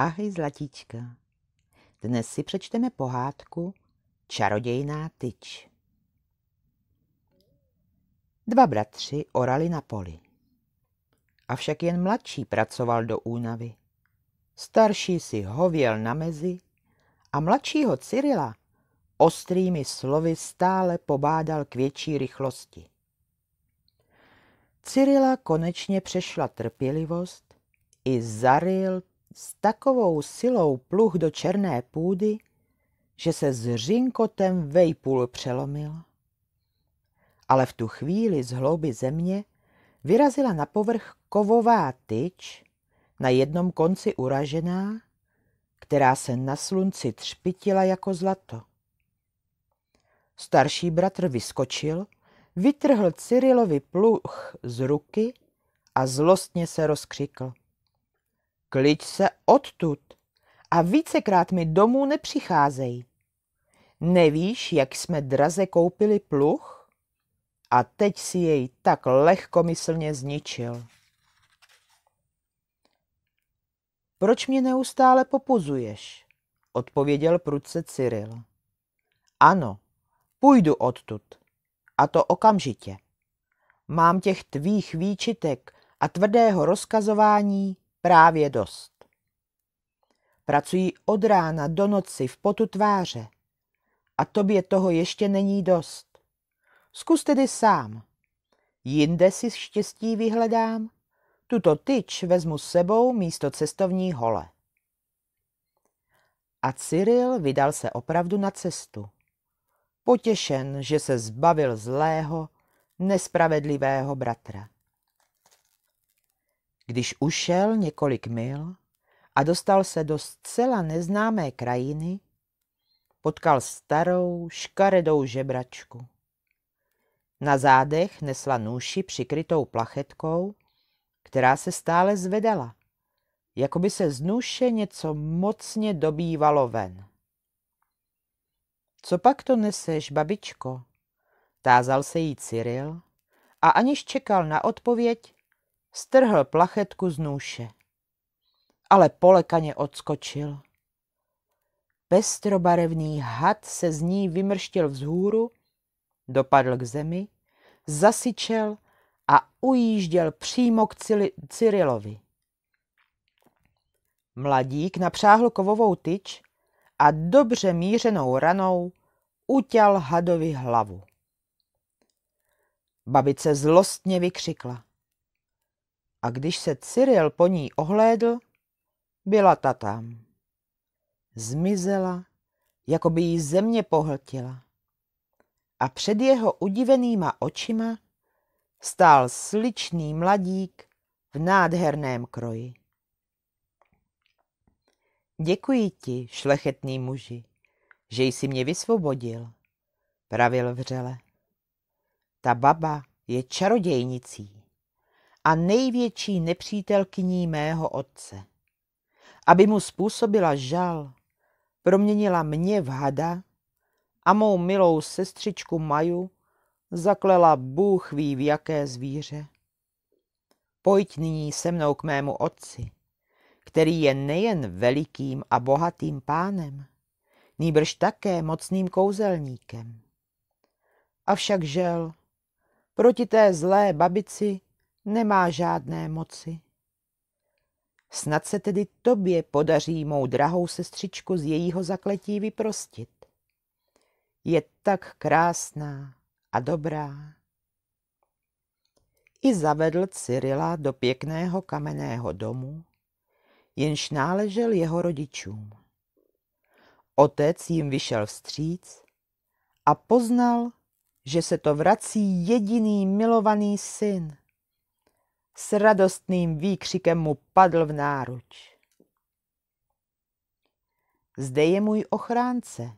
Ahoj zlatíčka, dnes si přečteme pohádku Čarodějná tyč. Dva bratři orali na poli. Avšak jen mladší pracoval do únavy. Starší si hověl na mezi a mladšího Cyrila ostrými slovy stále pobádal k větší rychlosti. Cyrila konečně přešla trpělivost i zaril s takovou silou pluh do černé půdy, že se s řinkotem vejpůl přelomil. Ale v tu chvíli z hlouby země vyrazila na povrch kovová tyč, na jednom konci uražená, která se na slunci třpitila jako zlato. Starší bratr vyskočil, vytrhl Cyrilovi pluch z ruky a zlostně se rozkřikl. Klič se odtud a vícekrát mi domů nepřicházej. Nevíš, jak jsme draze koupili pluch? A teď si jej tak lehkomyslně zničil. Proč mě neustále popuzuješ? Odpověděl prudce Cyril. Ano, půjdu odtud. A to okamžitě. Mám těch tvých výčitek a tvrdého rozkazování právě dost. Pracují od rána do noci v potu tváře. A tobě toho ještě není dost. Zkus tedy sám. Jinde si štěstí vyhledám, tuto tyč vezmu s sebou místo cestovní hole. A Cyril vydal se opravdu na cestu. Potěšen, že se zbavil zlého, nespravedlivého bratra. Když ušel několik mil a dostal se do zcela neznámé krajiny, potkal starou, škaredou žebračku. Na zádech nesla nůši přikrytou plachetkou, která se stále zvedala, jako by se z nůše něco mocně dobývalo ven. Co pak to neseš, babičko? Tázal se jí Cyril a aniž čekal na odpověď, strhl plachetku z nůše. Ale polekaně odskočil. Pestrobarevný had se z ní vymrštil vzhůru, dopadl k zemi, zasyčel a ujížděl přímo k Cili- Cyrilovi. Mladík napřáhl kovovou tyč a dobře mířenou ranou utěl hadovi hlavu. Babice zlostně vykřikla a když se Cyril po ní ohlédl, byla ta tam. Zmizela, jako by jí země pohltila. A před jeho udivenýma očima stál sličný mladík v nádherném kroji. Děkuji ti, šlechetný muži, že jsi mě vysvobodil, pravil vřele. Ta baba je čarodějnicí a největší nepřítelkyní mého otce. Aby mu způsobila žal, proměnila mě v hada a mou milou sestřičku Maju zaklela Bůh ví v jaké zvíře. Pojď nyní se mnou k mému otci, který je nejen velikým a bohatým pánem, nýbrž také mocným kouzelníkem. Avšak žel, proti té zlé babici Nemá žádné moci. Snad se tedy tobě podaří mou drahou sestřičku z jejího zakletí vyprostit. Je tak krásná a dobrá. I zavedl Cyrila do pěkného kamenného domu, jenž náležel jeho rodičům. Otec jim vyšel vstříc a poznal, že se to vrací jediný milovaný syn – s radostným výkřikem mu padl v náruč. Zde je můj ochránce,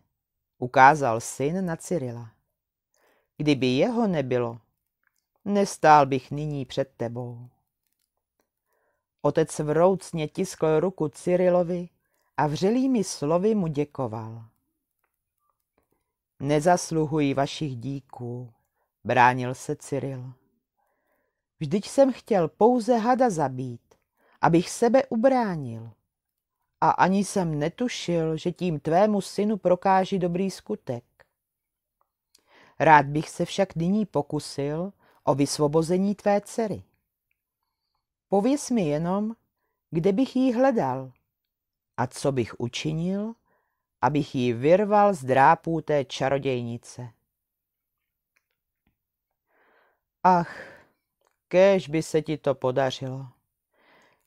ukázal syn na Cyrila. Kdyby jeho nebylo, nestál bych nyní před tebou. Otec vroucně tiskl ruku Cyrilovi a vřelými slovy mu děkoval. Nezasluhuji vašich díků, bránil se Cyril. Vždyť jsem chtěl pouze hada zabít, abych sebe ubránil. A ani jsem netušil, že tím tvému synu prokáží dobrý skutek. Rád bych se však nyní pokusil o vysvobození tvé dcery. Pověz mi jenom, kde bych ji hledal a co bych učinil, abych ji vyrval z drápů té čarodějnice. Ach, Kéž by se ti to podařilo.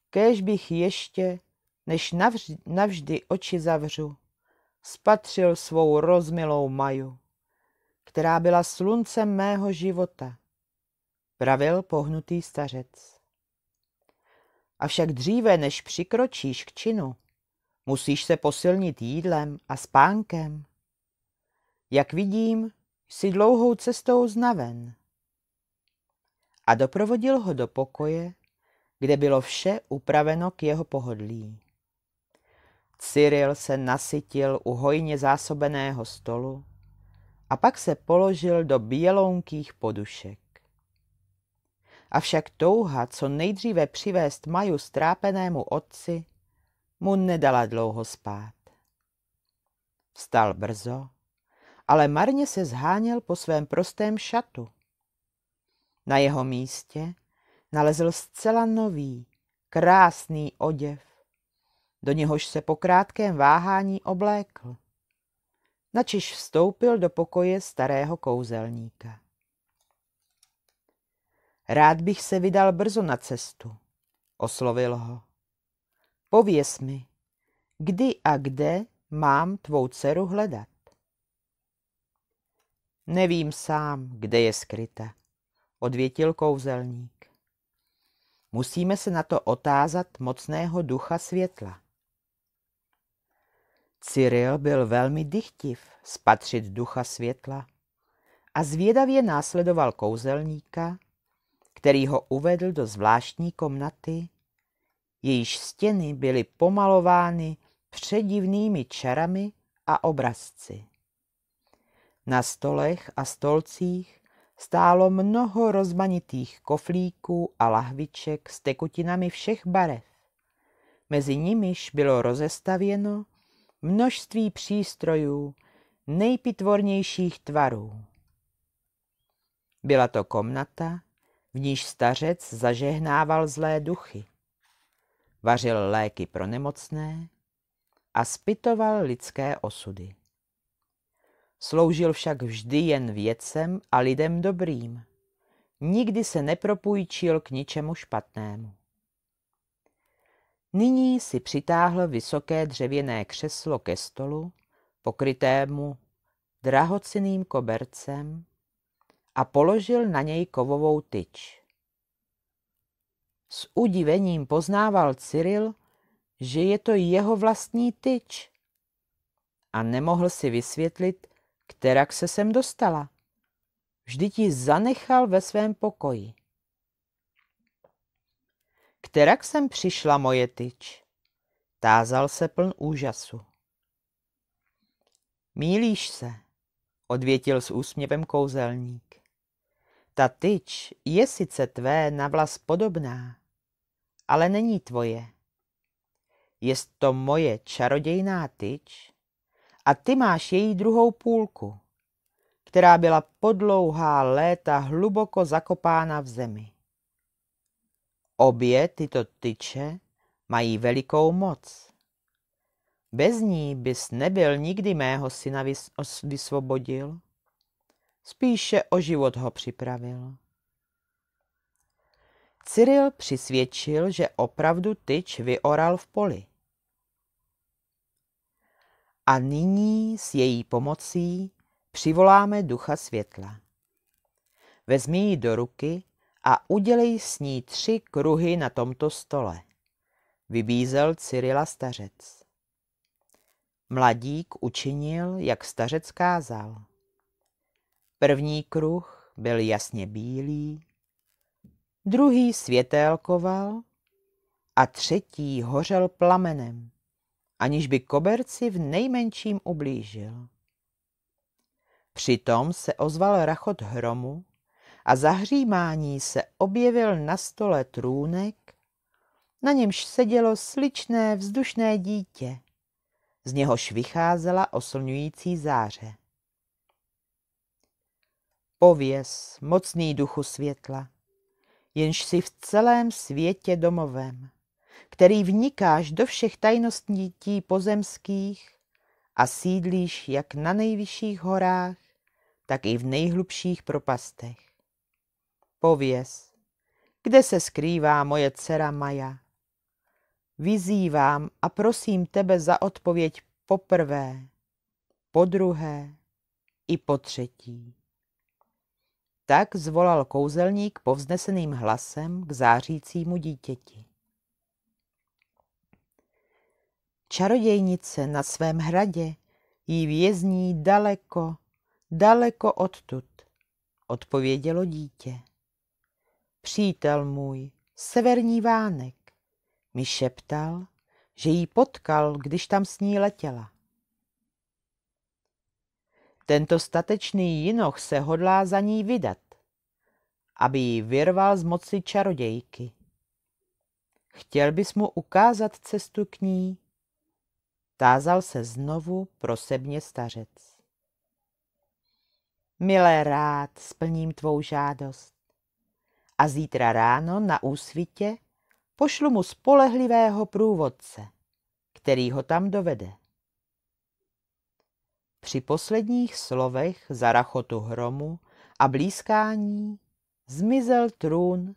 Kéž bych ještě, než navždy, navždy oči zavřu, spatřil svou rozmilou Maju, která byla sluncem mého života, pravil pohnutý stařec. Avšak dříve, než přikročíš k činu, musíš se posilnit jídlem a spánkem. Jak vidím, jsi dlouhou cestou znaven a doprovodil ho do pokoje, kde bylo vše upraveno k jeho pohodlí. Cyril se nasytil u hojně zásobeného stolu a pak se položil do bělounkých podušek. Avšak touha, co nejdříve přivést Maju strápenému otci, mu nedala dlouho spát. Vstal brzo, ale marně se zháněl po svém prostém šatu – na jeho místě nalezl zcela nový, krásný oděv. Do něhož se po krátkém váhání oblékl. Načiž vstoupil do pokoje starého kouzelníka. Rád bych se vydal brzo na cestu, oslovil ho. Pověz mi, kdy a kde mám tvou dceru hledat? Nevím sám, kde je skryta, odvětil kouzelník. Musíme se na to otázat mocného ducha světla. Cyril byl velmi dychtiv spatřit ducha světla a zvědavě následoval kouzelníka, který ho uvedl do zvláštní komnaty, jejíž stěny byly pomalovány předivnými čarami a obrazci. Na stolech a stolcích stálo mnoho rozmanitých koflíků a lahviček s tekutinami všech barev. Mezi nimiž bylo rozestavěno množství přístrojů nejpitvornějších tvarů. Byla to komnata, v níž stařec zažehnával zlé duchy. Vařil léky pro nemocné a spitoval lidské osudy. Sloužil však vždy jen věcem a lidem dobrým. Nikdy se nepropůjčil k ničemu špatnému. Nyní si přitáhl vysoké dřevěné křeslo ke stolu, pokrytému drahociným kobercem, a položil na něj kovovou tyč. S udivením poznával Cyril, že je to jeho vlastní tyč a nemohl si vysvětlit, Kterak se sem dostala? Vždyť ji zanechal ve svém pokoji. Kterak jsem přišla, moje tyč? Tázal se pln úžasu. Mílíš se, odvětil s úsměvem kouzelník. Ta tyč je sice tvé na vlas podobná, ale není tvoje. Jest to moje čarodějná tyč? A ty máš její druhou půlku, která byla podlouhá léta hluboko zakopána v zemi. Obě tyto tyče mají velikou moc. Bez ní bys nebyl nikdy mého syna vysvobodil, spíše o život ho připravil. Cyril přisvědčil, že opravdu tyč vyoral v poli a nyní s její pomocí přivoláme ducha světla. Vezmi ji do ruky a udělej s ní tři kruhy na tomto stole, vybízel Cyrila stařec. Mladík učinil, jak stařec kázal. První kruh byl jasně bílý, druhý světélkoval a třetí hořel plamenem aniž by koberci v nejmenším ublížil. Přitom se ozval rachot hromu a zahřímání se objevil na stole trůnek, na němž sedělo sličné vzdušné dítě. Z něhož vycházela oslňující záře. Pověz, mocný duchu světla, jenž si v celém světě domovem který vnikáš do všech tajností pozemských a sídlíš jak na nejvyšších horách, tak i v nejhlubších propastech. Pověz, kde se skrývá moje dcera Maja? Vyzývám a prosím tebe za odpověď poprvé, po druhé i po třetí. Tak zvolal kouzelník povzneseným hlasem k zářícímu dítěti. Čarodějnice na svém hradě jí vězní daleko, daleko odtud, odpovědělo dítě. Přítel můj, severní vánek, mi šeptal, že jí potkal, když tam s ní letěla. Tento statečný jinoch se hodlá za ní vydat, aby ji vyrval z moci čarodějky. Chtěl bys mu ukázat cestu k ní? Tázal se znovu prosebně stařec. Milé rád, splním tvou žádost. A zítra ráno na úsvitě pošlu mu spolehlivého průvodce, který ho tam dovede. Při posledních slovech rachotu hromu a blízkání zmizel trůn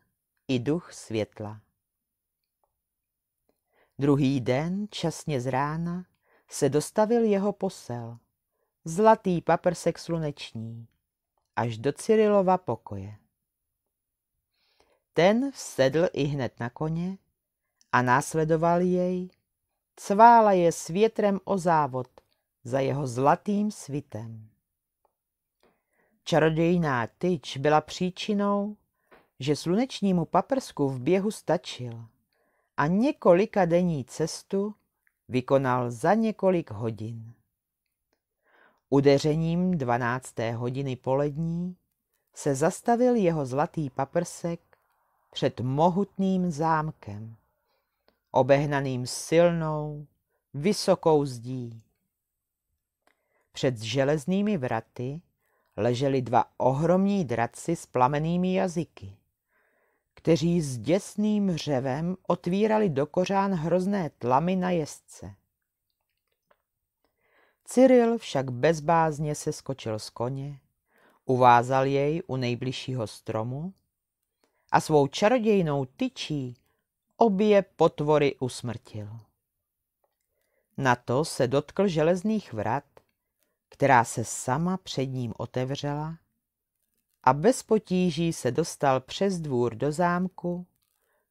i duch světla. Druhý den, časně z rána, se dostavil jeho posel. Zlatý paprsek sluneční, až do Cyrilova pokoje. Ten vsedl i hned na koně a následoval jej, cvála je s větrem o závod za jeho zlatým svitem. Čarodějná tyč byla příčinou, že slunečnímu paprsku v běhu stačil – a několika denní cestu vykonal za několik hodin. Udeřením 12. hodiny polední se zastavil jeho zlatý paprsek před mohutným zámkem, obehnaným silnou, vysokou zdí. Před železnými vraty leželi dva ohromní draci s plamenými jazyky kteří s děsným hřevem otvírali do kořán hrozné tlamy na jezdce. Cyril však bezbázně se skočil z koně, uvázal jej u nejbližšího stromu a svou čarodějnou tyčí obě potvory usmrtil. Na to se dotkl železných vrat, která se sama před ním otevřela a bez potíží se dostal přes dvůr do zámku,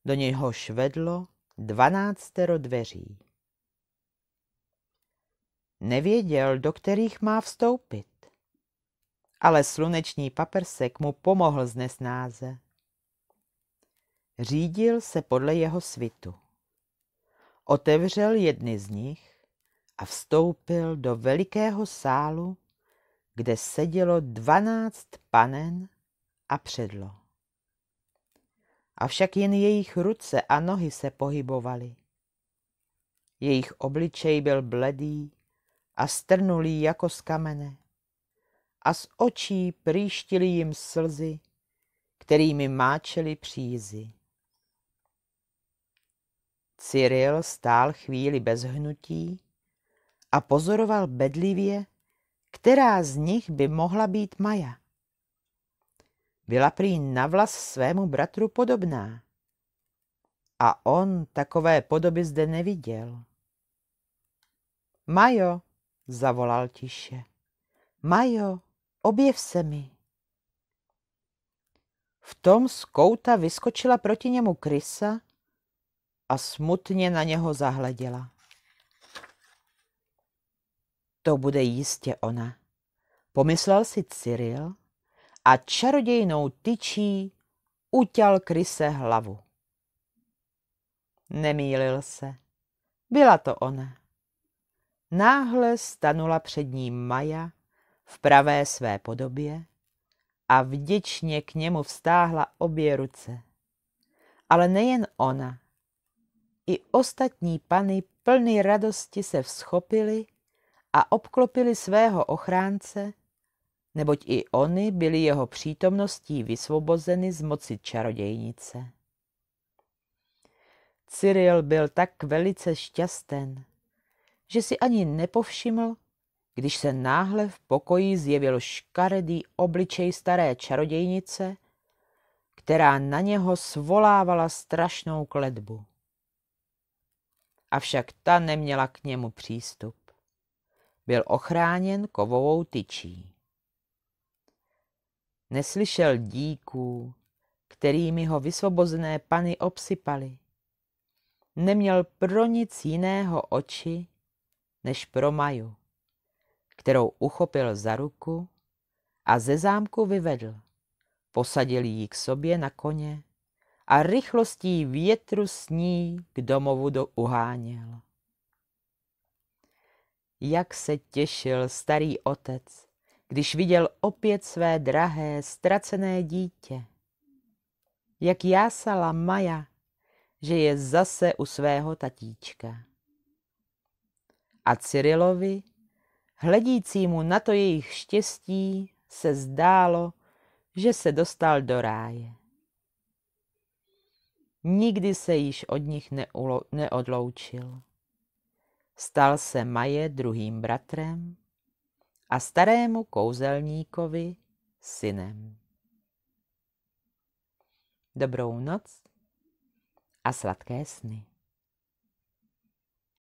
do něhož vedlo dvanáctero dveří. Nevěděl, do kterých má vstoupit, ale sluneční paprsek mu pomohl z nesnáze. Řídil se podle jeho svitu. Otevřel jedny z nich a vstoupil do velikého sálu, kde sedělo dvanáct panen a předlo. Avšak jen jejich ruce a nohy se pohybovaly. Jejich obličej byl bledý a strnulý jako z kamene a z očí prýštili jim slzy, kterými máčeli přízy. Cyril stál chvíli bez hnutí a pozoroval bedlivě, která z nich by mohla být Maja. Byla prý na vlas svému bratru podobná. A on takové podoby zde neviděl. Majo, zavolal tiše. Majo, objev se mi. V tom z kouta vyskočila proti němu krysa a smutně na něho zahleděla. To bude jistě ona, pomyslel si Cyril a čarodějnou tyčí utěl kryse hlavu. Nemýlil se. Byla to ona. Náhle stanula před ním Maja v pravé své podobě a vděčně k němu vstáhla obě ruce. Ale nejen ona, i ostatní pany plny radosti se vzchopily a obklopili svého ochránce, neboť i oni byli jeho přítomností vysvobozeny z moci čarodějnice. Cyril byl tak velice šťasten, že si ani nepovšiml, když se náhle v pokoji zjevil škaredý obličej staré čarodějnice, která na něho svolávala strašnou kledbu. Avšak ta neměla k němu přístup byl ochráněn kovovou tyčí. Neslyšel díků, kterými ho vysvobozené pany obsypali. Neměl pro nic jiného oči, než pro Maju, kterou uchopil za ruku a ze zámku vyvedl. Posadil ji k sobě na koně a rychlostí větru s ní k domovu do uháněl. Jak se těšil starý otec, když viděl opět své drahé, ztracené dítě. Jak jásala Maja, že je zase u svého tatíčka. A Cyrilovi, hledícímu na to jejich štěstí, se zdálo, že se dostal do ráje. Nikdy se již od nich neodloučil. Stal se Maje druhým bratrem a starému kouzelníkovi synem. Dobrou noc a sladké sny.